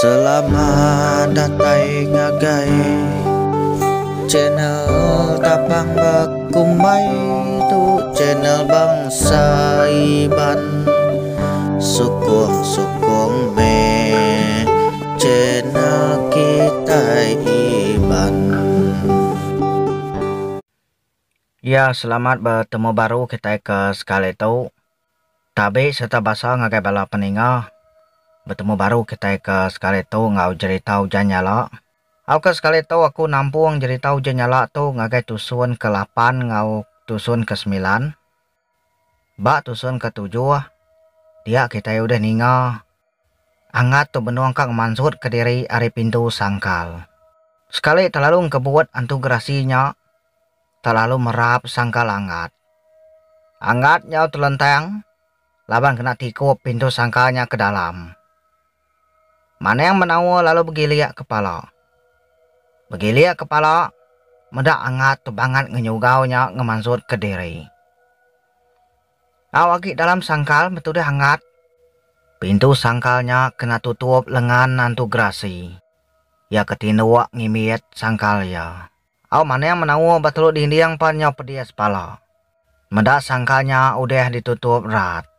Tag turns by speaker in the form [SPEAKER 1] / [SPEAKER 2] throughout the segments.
[SPEAKER 1] Selamat datang agai Channel Tapang Bakumai Itu channel bangsa Iban Sukung sukung me Channel kita Iban Ya selamat bertemu baru kita ke sekali tahu Tapi serta bahasa ngagai bala peninggal bertemu baru kita ke sekali tu ngau hujan janyala Aku ke sekali tu aku nampung ceritau janyala tu ngagai tusun ke 8 ngau tusun ke 9 bak tusun ke 7 dia kita ya udah ninga angat tu benuang kang mansut ke diri ari pintu sangkal sekali terlalu kebuat antu gerasinya terlalu merap sangkal angat angat nyau telentang laban kena tikup pintu sangkalnya ke dalam Mana yang menawa lalu begiliak kepala. Begiliak kepala, mendak angat tebangan ngenyugaunya ngemansur ke diri. Awaki dalam sangkal metode hangat. Pintu sangkalnya kena tutup lengan nantu grasi. Ya ketinua ngimiet sangkal ya. Aw mana yang menawa betul di yang panyo pedias pala. Mendak sangkalnya udah ditutup rat.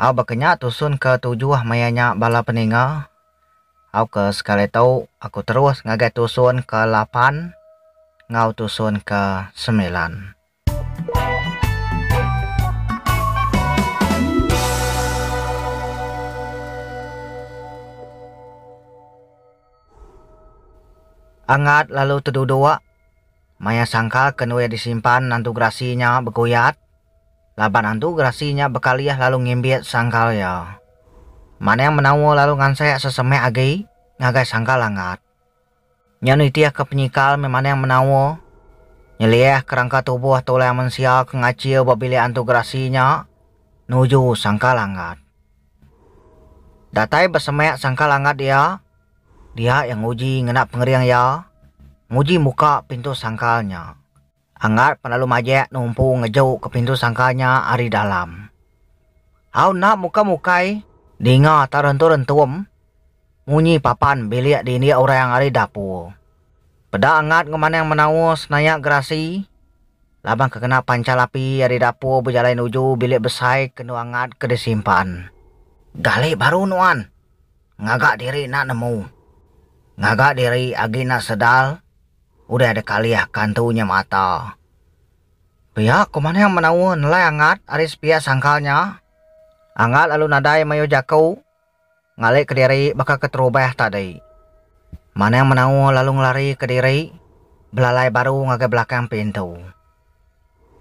[SPEAKER 1] Aku bakanya tusun ke tujuh mayanya bala peninga. aku ke sekali tahu aku terus ngaget tusun ke lapan. Ngau tusun ke sembilan. Angat lalu doa, Maya sangka kenuya disimpan nantu grasinya bergoyat. Laban antu grasinya bekaliah lalu ngimbiat sangkal ya. Mana yang menawa lalu ngan saya seseme agi, ngagai sangkal langat. Nyanu itiah ke penyikal memana yang menawa. Nyeliah kerangka tubuh yang mensia kengacil babili antu grasinya nuju sangkal langat. Datai besemek sangkal langat ya. Dia yang uji ngenak pengering ya. Nguji muka pintu sangkalnya. Angat panalu majek numpu ngejauh ke pintu sangkanya ari dalam. Hau nak muka-mukai, dinga rentu rentum, Munyi papan bilik di ini orang yang ari dapur. Peda angat kemana yang menawus nayak gerasi. Labang kekena pancalapi api dari dapur berjalan uju bilik besai kena angat ke disimpan. Galik baru nuan. Ngagak diri nak nemu. Ngagak diri agi nak sedal udah ada kaliah kantunya mata. Pihak kemana yang menaun lah angat aris pia sangkalnya. Angat lalu nadai mayo jakau. Ngalik ke diri bakal keterubah tadi. Mana yang menaun lalu ngelari ke diri. Belalai baru ngagai belakang pintu.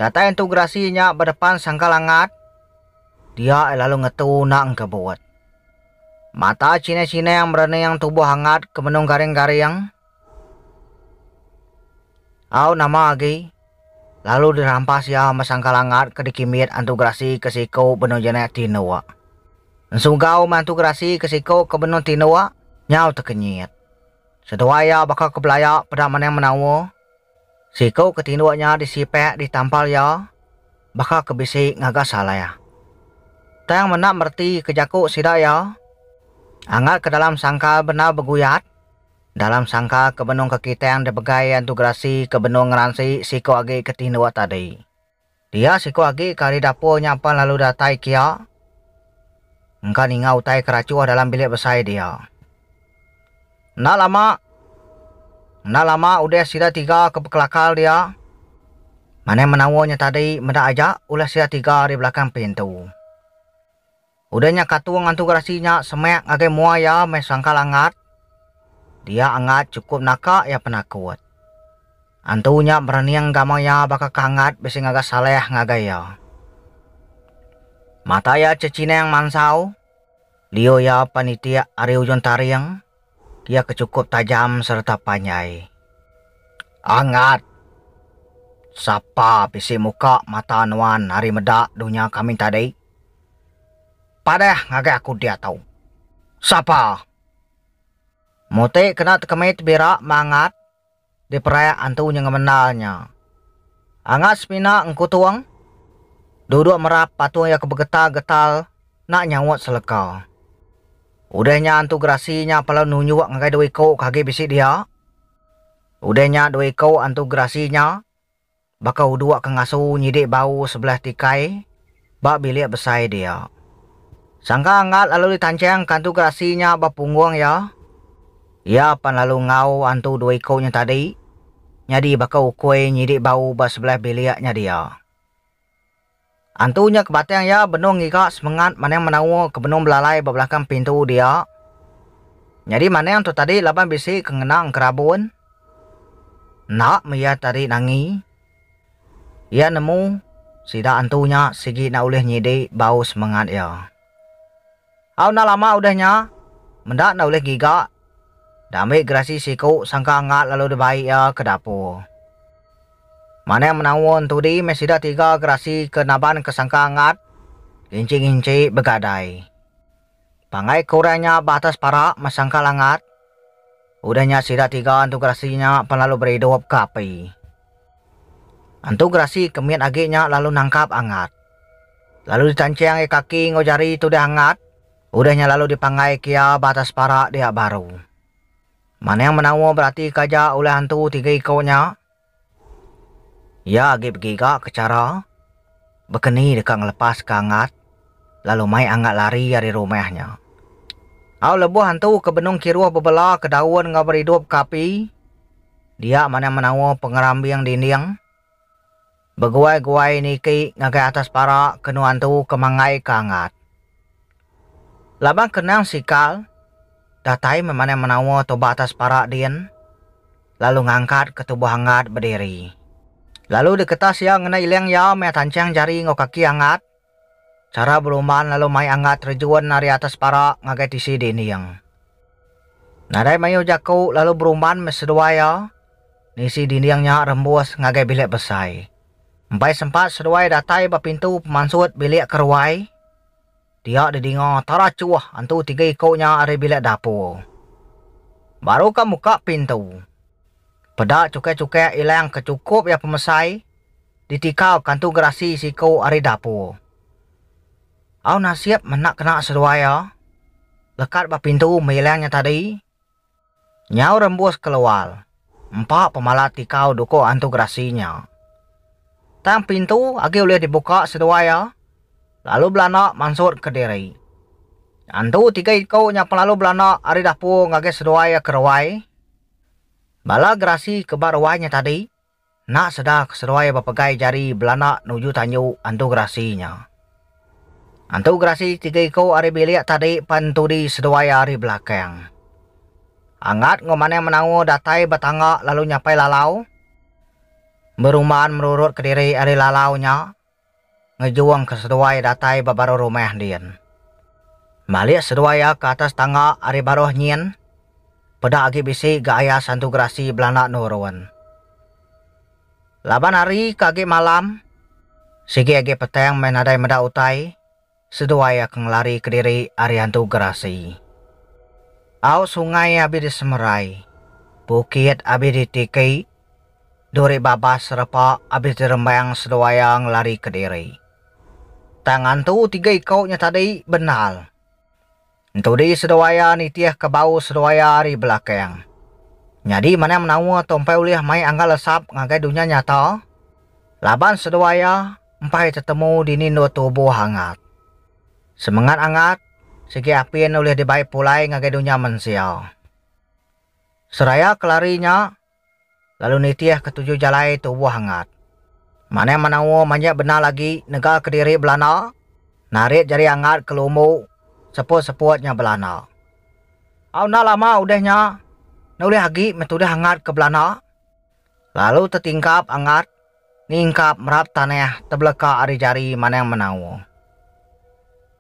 [SPEAKER 1] Data integrasinya berdepan sangkal angat. Dia lalu ngetu nak ngebuat. Mata cina-cina yang berani yang tubuh hangat ke menung garing-garing Au nama lagi, Lalu dirampas ya masangkalangat kedikimit antugrasi kesiko benojana tinowa. Nsungkau mantugrasi kesiko kebenon tinowa nyau tekenyit. ya bakal kebelayak pada mana menawa. Siko ketinduanya disipek ditampal ya. Bakal kebisik ngagak salah ya. Tayang menak merti kejaku sida ya. Angat ke dalam sangkal benar beguyat dalam sangka kebenung kekiteang depegaian ke kebenung ransi siko agi ketinua tadi. Dia siko agi kari dapur nyampan lalu datai kia. Engkau ninga utai keracuah dalam bilik besai dia. Nah lama, nah lama udah sida tiga ke pekelakal dia. Mana menawanya tadi meda aja ulah sida tiga di belakang pintu. Udahnya katuang antu gerasinya semek agi muaya mesangka langat. Dia angat cukup nakak ya penakut. Antunya beraniang ya bakal kangat besi ngaga saleh ya. Mata ya cecina yang mansau. Lio ya panitia ari ujung tariang. Dia kecukup tajam serta panjai. Angat. Sapa besi muka mata nuan hari medak dunia kami tadi. Padah ngagai aku dia tahu. Sapa Mote kena kemit berak mangat di perayaan antu yang menalnya. Angat spina engku tuang. Duduk merap patung ya kebegetal-getal nak nyawat selekau. Udahnya antu gerasinya pala nunyuak ngakai doi kau kage bisik dia. Udahnya doi kau antu gerasinya. Bakau dua kengasu nyidik bau sebelah tikai. Bak bilik besai dia. Sangka angat lalu ditancang kantu gerasinya bak punggung ya. Ya pan lalu ngau antu dua ikau nya tadi. Nyadi bakau kue nyidik bau ba sebelah biliaknya dia. Antunya kebatang ya benung ngika semangat mana yang menawa ke benung belalai belakang pintu dia. Nyadi mana yang tu tadi laban bisi kengenang kerabun. Nak mia tadi nangi. Ia ya, nemu sida antunya sigi nak ulih nyidi bau semangat ya. Aw nak lama udahnya. Mendak nak ulih gigak Dami gerasi siku sangka angat lalu dibaik ya ke dapur. Mana yang menawon tudi mesida tiga gerasi ke naban ke sangka lincing inci begadai. Pangai kurangnya batas parak mesangka langat. Udahnya sida tiga antu gerasinya pelalu berhidup ke api. Antu gerasi kemien agiknya lalu nangkap angat. Lalu ditancang kaki ngojari itu dah hangat. Udahnya lalu dipangai kia batas parak dia baru. Mana yang menawa berarti kajak oleh hantu tiga ikutnya? Ya, agak bergiga ke cara. Berkeni dekat ngelepas ke angat. Lalu mai angat lari dari rumahnya. Aku lebuh hantu ke benung kiruh bebela ke daun ngau berhidup kapi. Dia mana menawa pengerambi yang dinding. Beguai-guai niki ngagai atas para kenu hantu kemangai ke angat. Labang kenang sikal, Datai memandai menawa toba atas parak din. Lalu ngangkat ke tubuh hangat berdiri. Lalu kertas yang ngena ileng ya me tancang jari ngo kaki hangat. Cara beruman lalu mai hangat rejuan nari atas para ngagai tisi yang. Nadai mayu jaku lalu beruman mesedua ya. Nisi diniangnya rembus ngagai bilik besai. Empai sempat seruai ya datai bapintu pemansut bilik keruai. dia didengar tara cuah antu tiga ikutnya ari bilik dapur. Baru kan buka pintu. Pada cukai-cukai ilang kecukup ya pemesai, ditikau tu gerasi siku ari dapur. Au nasib menak kena seruai ya. Lekat bah pintu melangnya tadi. Nyau rembus keluar. Empat pemalat tikau duko antuk gerasinya. Tang pintu agi boleh dibuka seruai ya. lalu Belanda Mansur ke diri. Antu tiga ikau nyapa lalu Belanda hari dapu ngage seduai ya kerwai. Bala gerasi ke baruanya tadi. Nak sedah sedoai bapagai jari Belanda nuju tanyu antu gerasinya. Antu gerasi tiga ikau hari bilik tadi panturi seduai hari ya, belakang. Angat ngomane menangu datai batangak lalu nyapai lalau. Berumahan merurut kediri hari lalaunya ngejuang ke seduai datai babaro rumah dian. Malik seduai ke atas tangga ari baruh nyin, pada agi bisi ga ayah santu grasi belanak nurun. Laban hari kagi malam, sigi agi petang menadai meda utai, seduai keng lari ke diri ari hantu grasi. Au sungai abi di semerai, bukit abi di duri babas serpa abis di rembang yang lari ke diri tangan tu tiga ikau nya tadi benal. Itu di sedawaya ni ke bau sedawaya di belakang. Jadi mana menawa tompai uliah mai anggal lesap ngagai dunia nyata. Laban sedawaya empai ketemu di nindo tubuh hangat. Semangat hangat, segi apian uliah dibai pulai ngagai dunia mensiau. Seraya kelarinya, lalu nitiah ketujuh jalai tubuh hangat. Mana menawa manja benar lagi negara kediri Belanda. Narik jari angat ke lumbu sepuh-sepuhnya Belanda. Aku nak lama udahnya. Nulih lagi metudah angat ke Belanda. Lalu tertingkap angat. Ningkap merap tanah terbelaka ari jari mana yang menawa.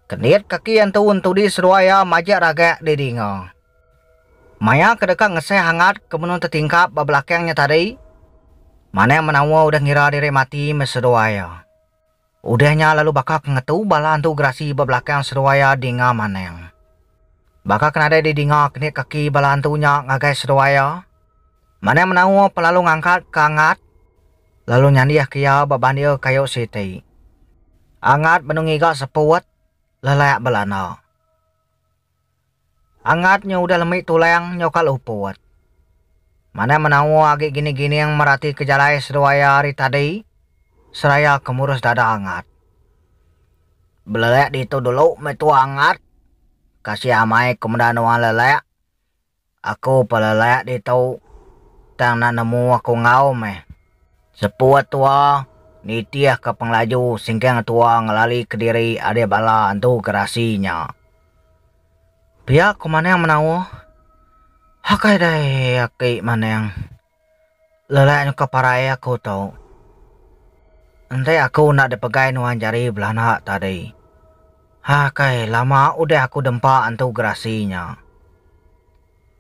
[SPEAKER 1] Kenit kaki yang tu untuk di seruaya majak raga di dinga. Maya kedekat ngeseh hangat kemenun tertingkap babelakangnya tadi. Maya Mana yang menawa udah ngira diri mati meseruaya. Udahnya lalu bakal ngetu bala antu gerasi bebelakang seruaya dinga maneng. Bakal kena ada di dinga kini kaki bala antunya ngagai seruaya. Mana yang menawa pelalu ngangkat kangat. Lalu nyandiah kia babandil e kayu siti. Angat menungiga sepuat lelayak belana. Angatnya udah lemik tulang nyokal upuat. Mana menahu agi gini-gini yang merati kejalai seruaya hari tadi, seraya kemurus dada angat. Belelek di itu dulu metu hangat. kasih amai kemudian uang lelek. Aku pelelek di itu, tang nak nemu aku ngau meh. Sepuat tua, nitiah ke penglaju singkeng tua ngelali kediri ada bala antu kerasinya. Pihak kemana yang menahu? Hakai dai mana maneng. Lalai ka paraya aku tau. Nanti aku nak pegai nuan jari belana tadi. Hakai lama udah aku dempa antu gerasinya.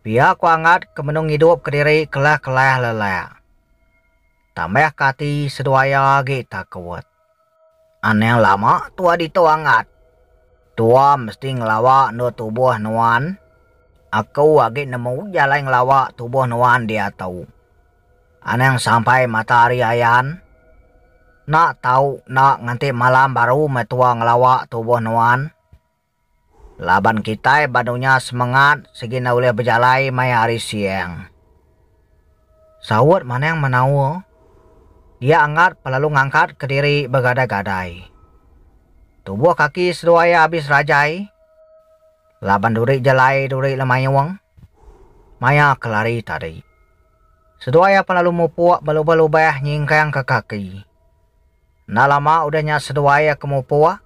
[SPEAKER 1] Biar aku angat ke menung hidup diri kelah-kelah lelah. Tambah kati seduaya lagi tak kuat. Aneh lama tua dituangat. Tua mesti ngelawa nu tubuh nuan Aku agak nemu jalan lawak tubuh nuan dia tahu. yang sampai matahari ayan. Nak tahu nak nganti malam baru metua ngelawak tubuh nuan. Laban kita badunya semangat segina oleh berjalan mai hari siang. Sawut mana yang menawa? Dia angkat pelalu ngangkat ke diri bergadai-gadai. Tubuh kaki seduaya habis rajai. Laban durik je lai durik lah maya wang. Maya kelari tadi. Sedua ya palalu mupuak balu-balu bayah nyingkayang ke kaki. Nalama udahnya sedua ya ke mupuak.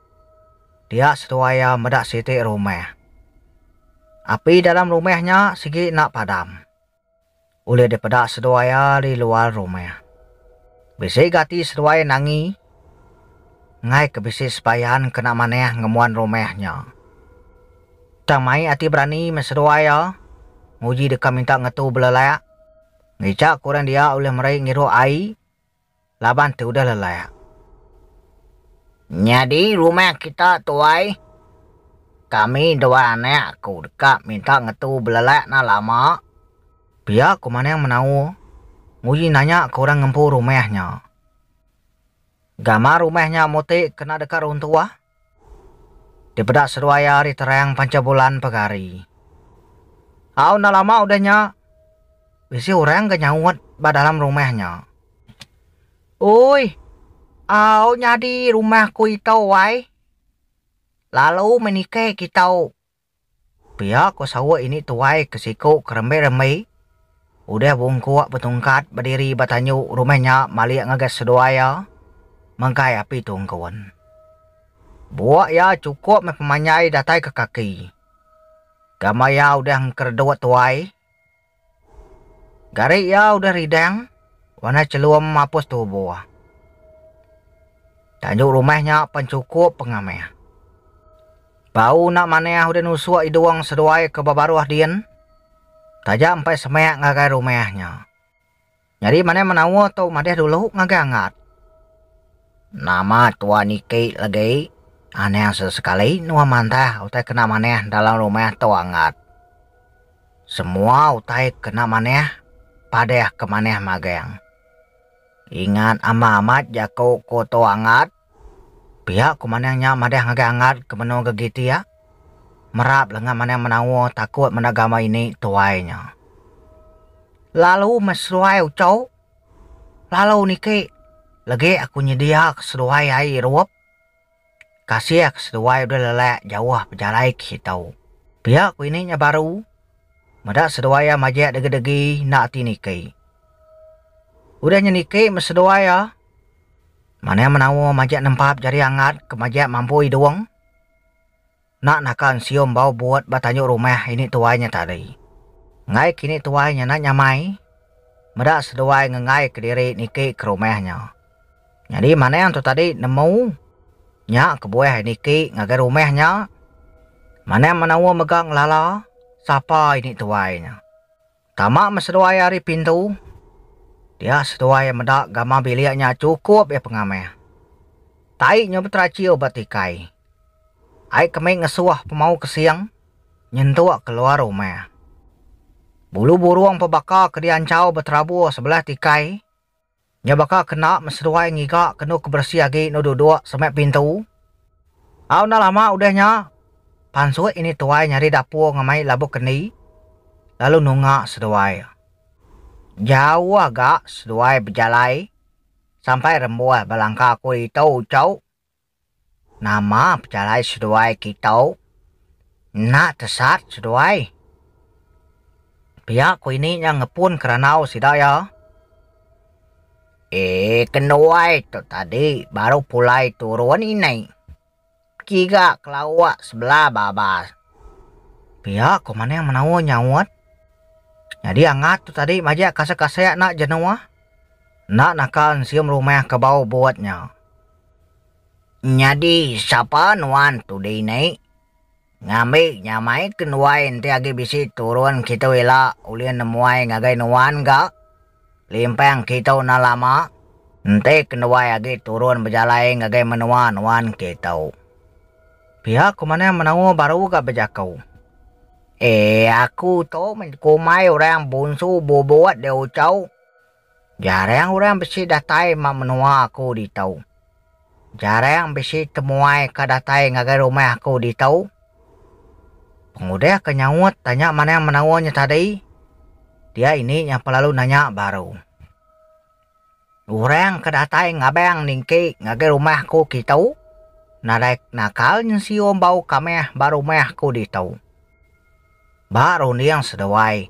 [SPEAKER 1] Dia sedua ya medak sitik rumah. Api dalam rumahnya sikit nak padam. Oleh daripada sedua ya di luar rumah. Bisik gati sedua ya nangi. Ngai ke bisik sebayan kena maneh ngemuan rumahnya. Ngemuan rumahnya. Tang mai hati berani meseruai ya. Nguji deka minta ngetu belalayak. Ngecak kurang dia oleh meraih ngiru air. Laban tu dah lelayak. Nyadi rumah kita tuai. Kami dua anak ku deka minta ngetu belalayak na lama. Biar ku mana yang menahu. Nguji nanya kurang ngempu rumahnya. Gama rumahnya motik kena dekat runtuh ah. Di pedak seruaya di terang pancabulan pegari. Aku na lama udahnya. Bisi orang gak nyawet ba dalam rumahnya. Uy, aau nyadi rumahku itu wai. Lalu menikah kita. Pihak ku sawa ini tuai ke siku kerembe-rembe. Udah bungkuak betungkat berdiri batanyu rumahnya malik ngegas seduaya. Mengkai api kawan. Buat ya cukup mempunyai datai ke kaki. Gama ya udah dua tuai. Gari ya udah ridang. Wana celuam mapus tu buah. Tanjuk rumahnya pencukup pengamai. Bau nak mana udah nusua iduang seduai ke babaruah dien. Tajak sampai semek ngagai rumahnya. Jadi mana menawa tau madeh dulu angat. Nama tua niki lagi. Aneh sesekali nuah mantah utai kena maneh dalam rumah tuangat. Semua utai kena maneh padeh ke maneh magang. Ingat ama amat jako ko tuangat. Pihak ku manehnya madeh ngagangat ke menu kegiti ya. Merap lengan maneh menawa takut menagama ini tuainya. Lalu mesruai ucau. Lalu niki lagi aku nyedia keseruai air ruap kasih sesuai udah lelek jauh ah, berjalan kitau. Pihak ku ini baru. Madak sesuai ya ah, majak degi-degi nak ti nikai. Udah nyenikai mesedua ya. Ah. Mana yang menawa majak nempap jari hangat ke majak mampu hidung. Nak nakan siom bau buat batanyuk rumah ini tuanya tadi. Ngai kini tuanya nak nyamai. Madak sesuai ngengai ke diri nikai ke rumahnya. Jadi mana yang tu tadi nemu nhá cái bố hãy đi kỹ ngà cái rùm nhá mà nè mà nào mà gặng là lo sao phải đi tuổi nhá ta má mà sửa ai ari pintu dia sửa ai mà đã gặp mà bili nhá cukup ya pengame tại nhau bắt ra chiêu bắt đi cái ai cái mấy ngà pemau kesiang nyentuh keluar rumah. Bulu buruang pebaka kerian caw betrabu sebelah tikai. Nya baka kena meseruai ngika kena kebersih lagi no duduk pintu. Aku nak lama udahnya. Pansu ini tuai nyari dapur ngamai labu keni. Lalu nunga seduai. Jauh agak seduai berjalan Sampai rembuah belangka aku itu ucau. Nama berjalai seduai kita. Nak tersat seduai. Pihak ku ini yang ngepun kerana sidaya. ya. Eh, kenapa itu tadi baru pulai turun ini. Kiga kelawak sebelah babas. Pihak mana yang menawa nyawat. Jadi angat tu tadi majak kasak-kasak nak jenawa. Ah. Nak nakal sium rumah ke bawah buatnya. Jadi siapa nuan tu di ini? Ngambil nyamai kenuai nanti agi bisi turun kita wila ulian nemuai ngagai nuan gak? limpeng kita na lama. Ente kenuai agi turun berjalan ngagai menuan wan kita. Pihak yang menunggu baru ke bejakau. Eh, aku tu menkumai orang bunsu bobot dia ucau. Jarang orang besi datai ma menua aku di tau. Jarang besi temuai ke datai ngagai rumah aku di tau. Pengudah kenyawut tanya mana yang menawanya tadi dia ini yang pelalu nanya baru orang kedatai ngabeng ningki ngage rumahku kita. narek nakal om bau kameh baru mehku ditau baru yang sedawai.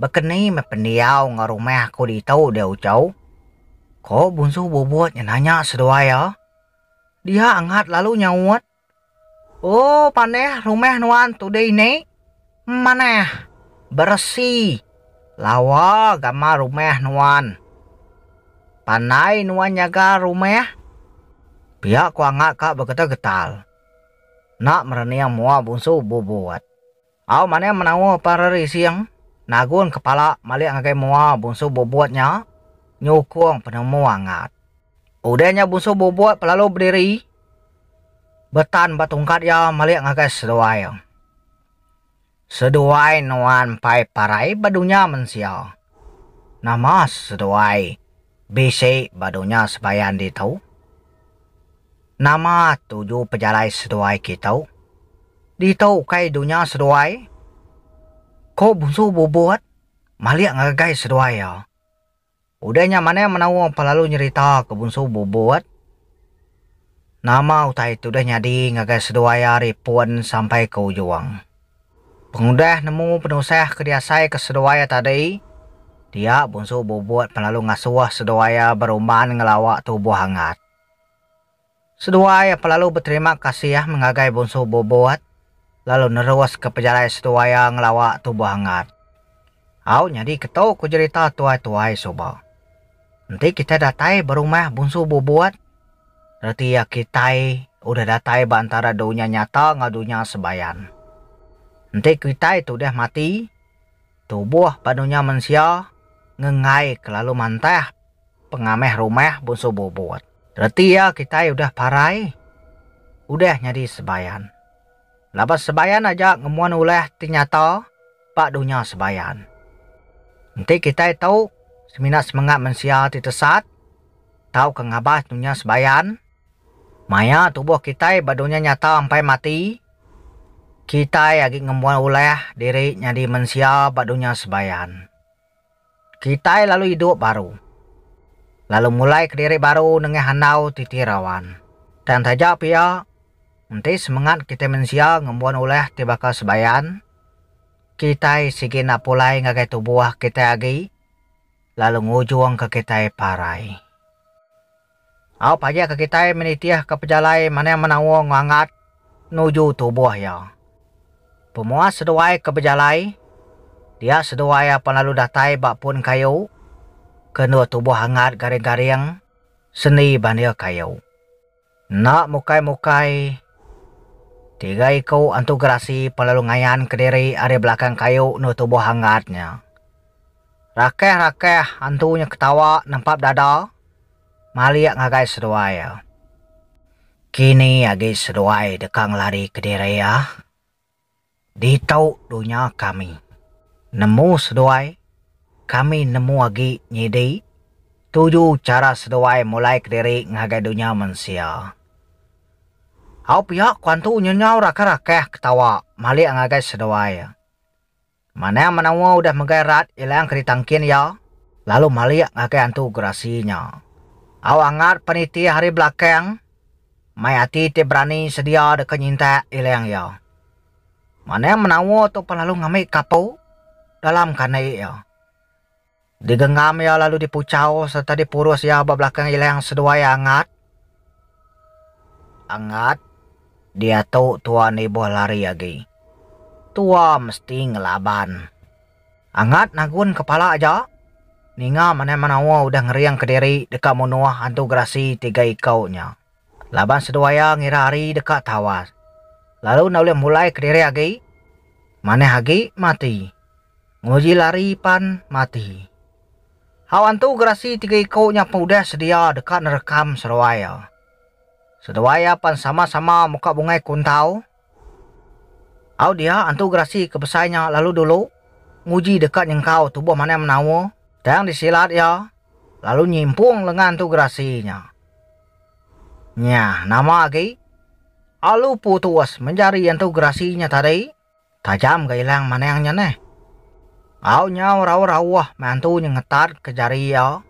[SPEAKER 1] bekeni mependiau ngarumehku ditau dia ucau ko bunsu bubuat nanya sedawai ya dia angkat lalu nyawut. oh paneh rumah nuan deh ini maneh bersih lawa gama rumah nuan panai nuan nyaga rumah pihak kuangak kak berkata getal nak mereniang mua bungsu bubuat Au mana yang menawa para siang nagun kepala malik ngakai mua bungsu bubuatnya nyukung penemu angat. Udahnya bungsu bubuat pelalu berdiri. Betan batungkat ya malik ngakai sedoayang. Seduai nuan pai parai badunya mensial. Nama seduai bisi badunya sebayan ditau. Nama tujuh pejalai seduai kita. Ditau kai dunia seduai. Ko bungsu bubuat. Maliak ngagai seduai ya. Udahnya mana yang menawa pelalu nyerita ke bungsu bubuat. Nama utai itu dah nyadi ngagai seduai ya ripuan sampai ke ujuang. Pengudah nemu penusah kediasai ke sedawaya tadi. Dia bungsu boboat pelalu ngasuh sedawaya beruman ngelawak tubuh hangat. Seduaya pelalu berterima kasih ya mengagai bungsu boboat. Lalu nerus ke pejalai sedawaya ngelawak tubuh hangat. Aku nyadi ketau ku cerita tuai-tuai soba. Nanti kita datai berumah bungsu boboat. Berarti ya kita udah datai bantara dunia nyata ngadunya sebayan. Nanti kita itu udah mati. Tubuh padunya manusia ngengai kelalu mantah pengameh rumah bunso bobot. Berarti ya kita udah parai. Udah nyari sebayan. Lepas sebayan aja ngemuan oleh ternyata pak dunia sebayan. Nanti kita itu semina semangat manusia titesat. Tahu kengabah dunia sebayan. Maya tubuh kita badunya nyata sampai mati. Kita lagi ngembuan oleh diri nyadi mensia badunya sebayan. Kita lalu hidup baru. Lalu mulai ke diri baru dengan hanau titirawan. Dan saja pia, nanti semangat kita mensia ngemuan oleh ke sebayan. Kita nak pulai ngagai tubuh kita lagi, Lalu ngujuang ke kita parai. Aku pajak ke kita menitiah ke pejalai mana yang menawang ngangat nuju tubuh ya. Pemua seduai ke berjalai. Dia seduai apa lalu datai bak pun kayu. Kena tubuh hangat garing-garing. Seni bania kayu. Nak mukai-mukai. Tiga iku antu gerasi pelalu ngayan ke diri ari belakang kayu nu tubuh hangatnya. Rakeh-rakeh antunya ketawa nampak dada. Maliak ngagai seduai. Ya. Kini agi seduai dekang lari ke diri ya. Di tau dunia kami. Nemu seduai, kami nemu lagi nyidi, Tuju cara seduai mulai kediri ngagai dunia manusia. Hau pihak kuantu nyenyau raka-rakeh ketawa malik ngagai seduai. Mana yang menawa udah menggerat ilang keritangkin ya. Lalu malik ngagai antu gerasinya. Hau angat peniti hari belakang. Mayati te berani sedia dekat ilang ya. Mana yang menawa atau pelalu ngamai kapau dalam kanai ya. Digenggam ya lalu dipucau serta dipurus ya belakang ilah yang sedua ya angat. Angat, dia tahu tuan ibu lari lagi. Tua mesti ngelaban. Angat nagun kepala aja. Ninga mana manawa udah ngeriang ke diri dekat munuah hantu gerasi tiga ikau nya Laban seduaya ngira hari dekat tawas. Lalu Naule mulai kediri agi, mane agi mati. nguji lari pan mati. Hawan tu gerasi tiga iko nyapa udah sedia dekat nerekam serwaya. Sedewaya pan sama-sama muka bungai kuntau. Au dia antu gerasi kebesarnya lalu dulu nguji dekat nyengkau tubuh mana menawa dan disilat ya lalu nyimpung lengan tu gerasinya. Nyah nama agi Alu putus mencari yang tuh gerasinya tadi. Tajam gak hilang mana yang nyane? Au nyau rau rau wah mantu yang ke jari ya.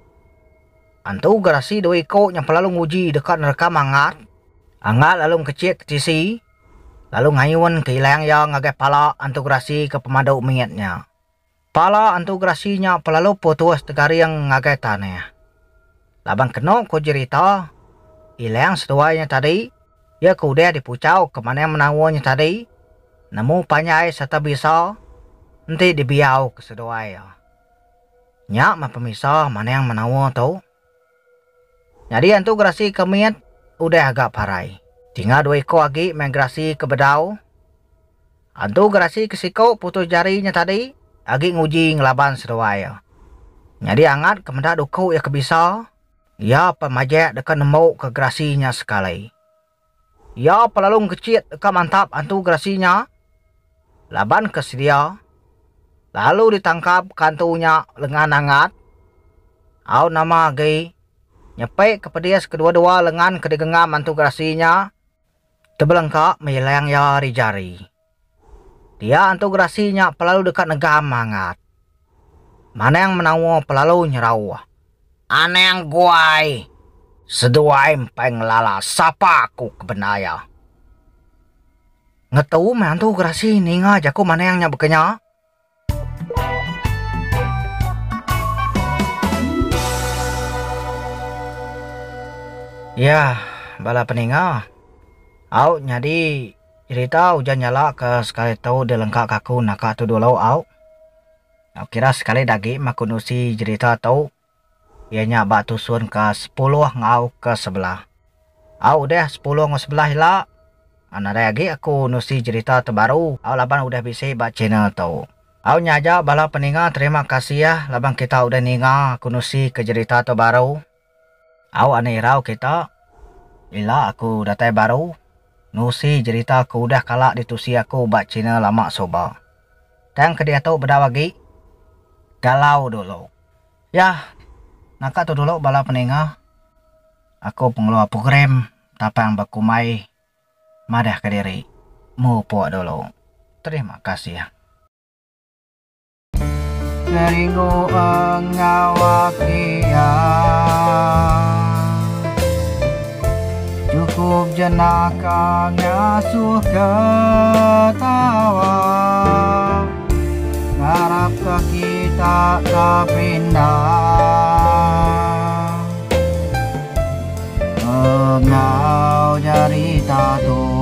[SPEAKER 1] Antu gerasi doi ko yang pelalu nguji dekat nerka mangat. Angat lalu kecil ke sisi Lalu ngayun ke hilang ya ngage pala antu gerasi ke pemadu mingatnya. Pala antu gerasinya pelalu putus tegari yang ngage tanah. Labang kenok ku cerita. Hilang setuanya tadi. यह कूदे दिपुचाओ yang मनावो tadi, namu panjai serta bisa nanti dibiau kesedoai ya. Nyak ma pemisah mana yang menawa tau jadi antu gerasi kemit udah agak parai tinggal dua iko lagi menggrasi ke bedau antu gerasi kesiko putus jarinya tadi lagi nguji ngelaban sedoai ya. jadi angat kemendak duku ya kebisa ya pemajak dekat nemu ke gerasinya sekali Ya pelalung kecil ke mantap antu gerasinya. Laban ke dia. Lalu ditangkap kantunya lengan hangat. Au nama Nyepai ke pedias kedua-dua lengan kedegengam antu gerasinya. Tebelengkak melayang ri jari. Dia antu gerasinya pelalu dekat negam hangat. Mana yang menawa pelalu nyerawah. Aneh yang guai. Sedua empeng lala sapa aku kebenaya. Ngetau mantu gerasi ini ngajak aku mana yang nyabekenya. Ya, bala peninggal. Au nyadi cerita hujan nyala ke sekali tahu dia lengkap kaku nakak tu dulu au. Au kira sekali dagi makunusi cerita tahu ianya bak tusun ke 10 ngau ke sebelah. Au deh 10 ngau sebelah lah. Ana dah lagi aku nusi cerita terbaru. Au laban udah bisi bak channel tau. Au nyaja bala peninga terima kasih ya laban kita udah ninga aku nusi ke cerita terbaru. Au ane irau kita. Ila aku datai baru. Nusi cerita aku udah kalak ditusi aku bak channel lama soba. Tang kedia tau bedawagi. Galau dulu. Yah, naka to dulu bala penengah aku pengeluar program tapang bakumai madah kediri mupo dulu terima kasih ya Ngeringo ngawaki ya. Cukup jenaka ngasuh ketawa Ngarap ke kita tak pindah ngao ta tu.